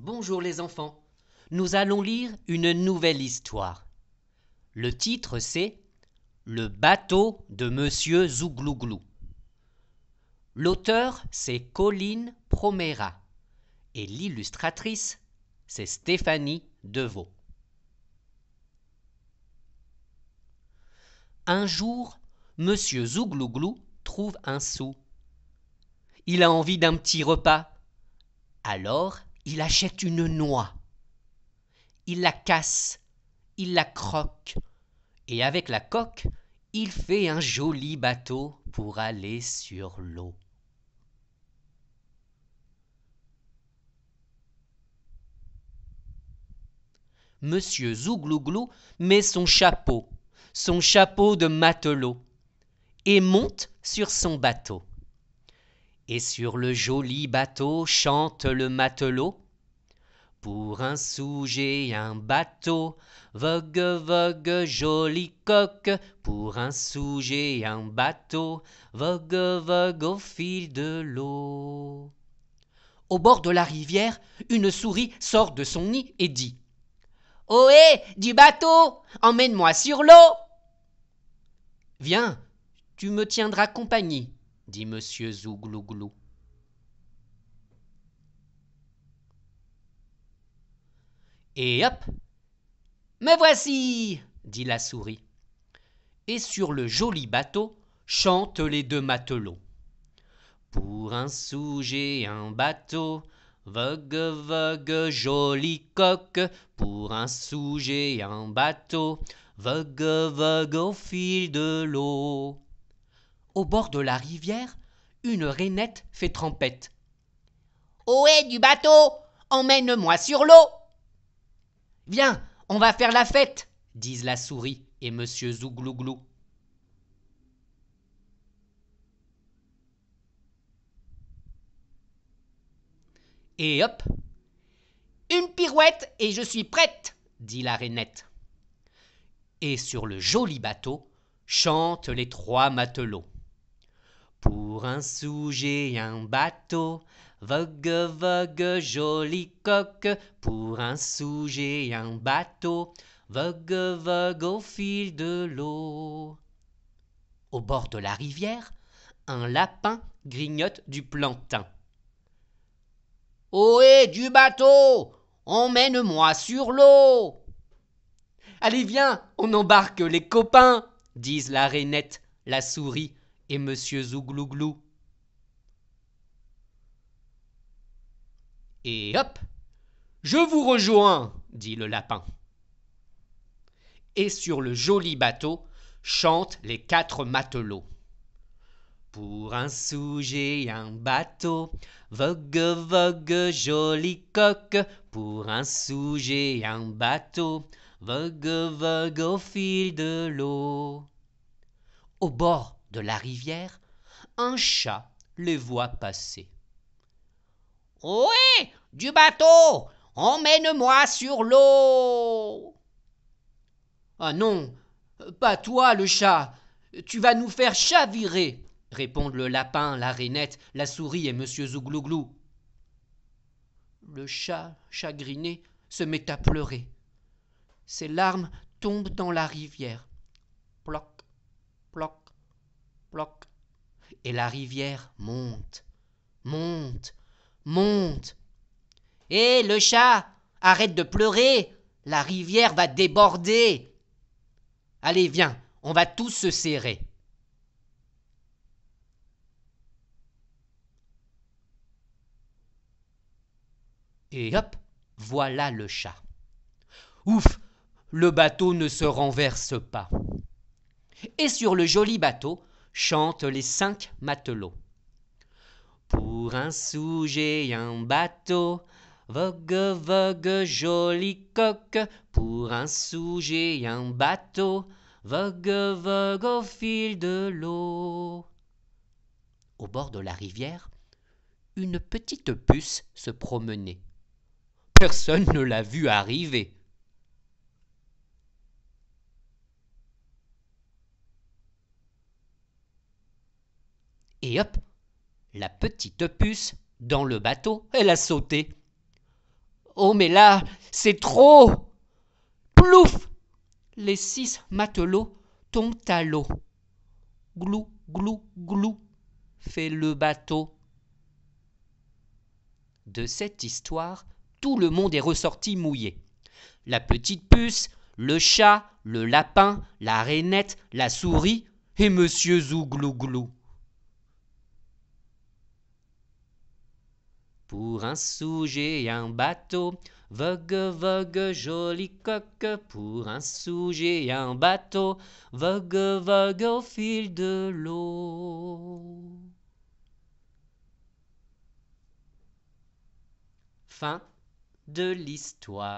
Bonjour les enfants. Nous allons lire une nouvelle histoire. Le titre c'est Le bateau de monsieur Zouglouglou. L'auteur c'est Colline Proméra et l'illustratrice c'est Stéphanie Deveau. Un jour, monsieur Zouglouglou trouve un sou. Il a envie d'un petit repas. Alors, il achète une noix, il la casse, il la croque, et avec la coque, il fait un joli bateau pour aller sur l'eau. Monsieur Zouglouglou met son chapeau, son chapeau de matelot, et monte sur son bateau. Et sur le joli bateau chante le matelot. Pour un sou j'ai un bateau, vogue vogue joli coque. Pour un sou j'ai un bateau, vogue vogue au fil de l'eau. Au bord de la rivière, une souris sort de son nid et dit Ohé, oh, du bateau, emmène-moi sur l'eau. Viens, tu me tiendras compagnie, dit Monsieur Zouglouglou. Et hop Me voici dit la souris. Et sur le joli bateau chantent les deux matelots. Pour un sou j'ai un bateau, vogue vogue joli coq. Pour un sou j'ai un bateau, vogue vogue au fil de l'eau au bord de la rivière, une rainette fait trempette. Ohé du bateau, emmène-moi sur l'eau. Viens, on va faire la fête, disent la souris et monsieur Zouglouglou. Et hop Une pirouette et je suis prête, dit la rainette. Et sur le joli bateau chantent les trois matelots. Pour un sou, j'ai un bateau. Vogue, vogue, joli coque. Pour un sou, j'ai un bateau. Vogue, vogue au fil de l'eau. Au bord de la rivière, un lapin grignote du plantain. Ohé, du bateau Emmène-moi sur l'eau Allez, viens, on embarque les copains disent la rainette, la souris, et Monsieur Zouglouglou. Et hop Je vous rejoins dit le lapin. Et sur le joli bateau chantent les quatre matelots. Pour un sou, j'ai un bateau, vogue, vogue, joli coq. Pour un sou, j'ai un bateau, vogue, vogue au fil de l'eau. Au bord de la rivière, un chat les voit passer. Oui, Du bateau Emmène-moi sur l'eau Ah non Pas toi, le chat Tu vas nous faire chavirer répondent le lapin, la rainette, la souris et monsieur Zouglouglou. Le chat, chagriné, se met à pleurer. Ses larmes tombent dans la rivière. Ploc, ploc, et la rivière monte, monte, monte. Hé, eh, le chat, arrête de pleurer, la rivière va déborder. Allez, viens, on va tous se serrer. Et hop, voilà le chat. Ouf, le bateau ne se renverse pas. Et sur le joli bateau, chantent les cinq matelots. Pour un sou, j'ai un bateau, vogue, vogue, joli coq. Pour un sou, j'ai un bateau, vogue, vogue au fil de l'eau. Au bord de la rivière, une petite puce se promenait. Personne ne l'a vu arriver. et hop, la petite puce, dans le bateau, elle a sauté. Oh mais là, c'est trop Plouf Les six matelots tombent à l'eau. Glou, glou, glou, fait le bateau. De cette histoire, tout le monde est ressorti mouillé. La petite puce, le chat, le lapin, la rainette, la souris et monsieur Zouglouglou. Pour un sou j'ai un bateau, vogue, vogue, joli coq. Pour un sou j'ai un bateau, vogue, vogue au fil de l'eau. Fin de l'histoire.